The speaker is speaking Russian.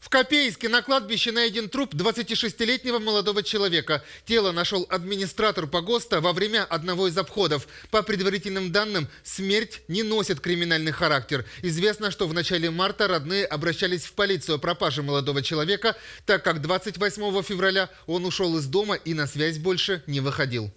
В Копейске на кладбище найден труп 26-летнего молодого человека. Тело нашел администратор погоста во время одного из обходов. По предварительным данным, смерть не носит криминальный характер. Известно, что в начале марта родные обращались в полицию о пропаже молодого человека, так как 28 февраля он ушел из дома и на связь больше не выходил.